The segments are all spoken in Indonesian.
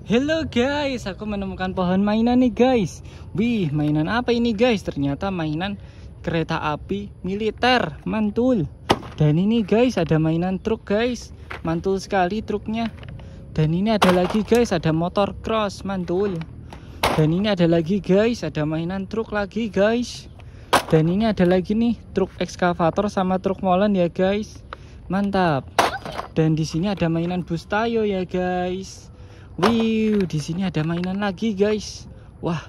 Hello guys, aku menemukan pohon mainan nih guys. Wih, mainan apa ini guys? Ternyata mainan kereta api militer, mantul. Dan ini guys, ada mainan truk guys, mantul sekali truknya. Dan ini ada lagi guys, ada motor cross, mantul. Dan ini ada lagi guys, ada mainan truk lagi guys. Dan ini ada lagi nih, truk ekskavator sama truk molen ya guys. Mantap. Dan di sini ada mainan bus tayo ya guys. Wih, di sini ada mainan lagi, guys. Wah,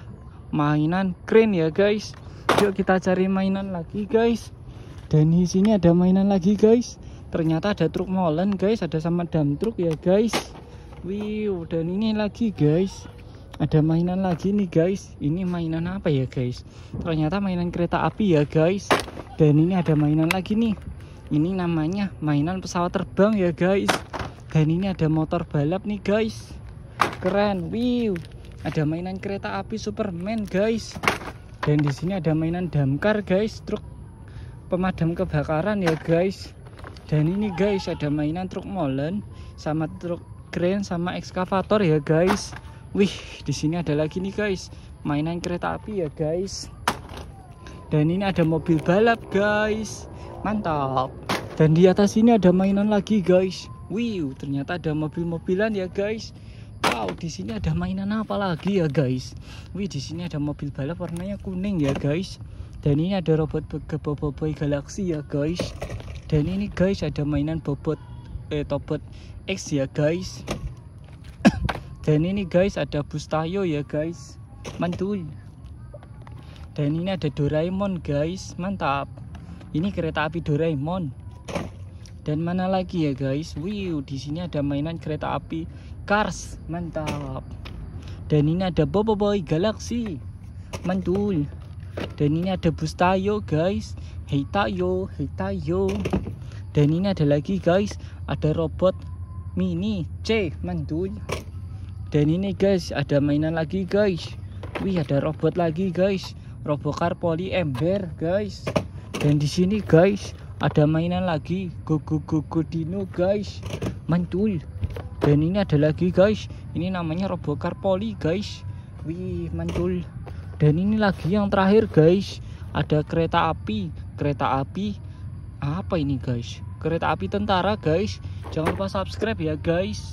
mainan keren ya, guys. Yuk kita cari mainan lagi, guys. Dan di sini ada mainan lagi, guys. Ternyata ada truk molen, guys. Ada sama dam truk ya, guys. Wih, dan ini lagi, guys. Ada mainan lagi nih, guys. Ini mainan apa ya, guys? Ternyata mainan kereta api ya, guys. Dan ini ada mainan lagi nih. Ini namanya mainan pesawat terbang ya, guys. Dan ini ada motor balap nih, guys keren wih, ada mainan kereta api Superman guys dan di sini ada mainan damkar guys truk pemadam kebakaran ya guys dan ini guys ada mainan truk molen sama truk keren, sama ekskavator ya guys wih di sini ada lagi nih guys mainan kereta api ya guys dan ini ada mobil balap guys mantap dan di atas ini ada mainan lagi guys wih, ternyata ada mobil-mobilan ya guys wow di sini ada mainan apa lagi ya guys wih di sini ada mobil balap warnanya kuning ya guys dan ini ada robot boboiboy Galaxy ya guys dan ini guys ada mainan bobot eh tobot X ya guys dan ini guys ada bustayo ya guys mantul dan ini ada Doraemon guys mantap ini kereta api Doraemon dan mana lagi ya guys wih, di sini ada mainan kereta api cars mantap dan ini ada Bobo Boy Galaxy mantul dan ini ada bus Tayo guys Hei Tayo Hei Tayo dan ini ada lagi guys ada robot mini C mantul dan ini guys ada mainan lagi guys wih ada robot lagi guys robot car Poli Ember guys dan di sini guys ada mainan lagi gogo gogo dino guys mantul dan ini ada lagi guys ini namanya robocar poli guys wih mantul dan ini lagi yang terakhir guys ada kereta api kereta api apa ini guys kereta api tentara guys jangan lupa subscribe ya guys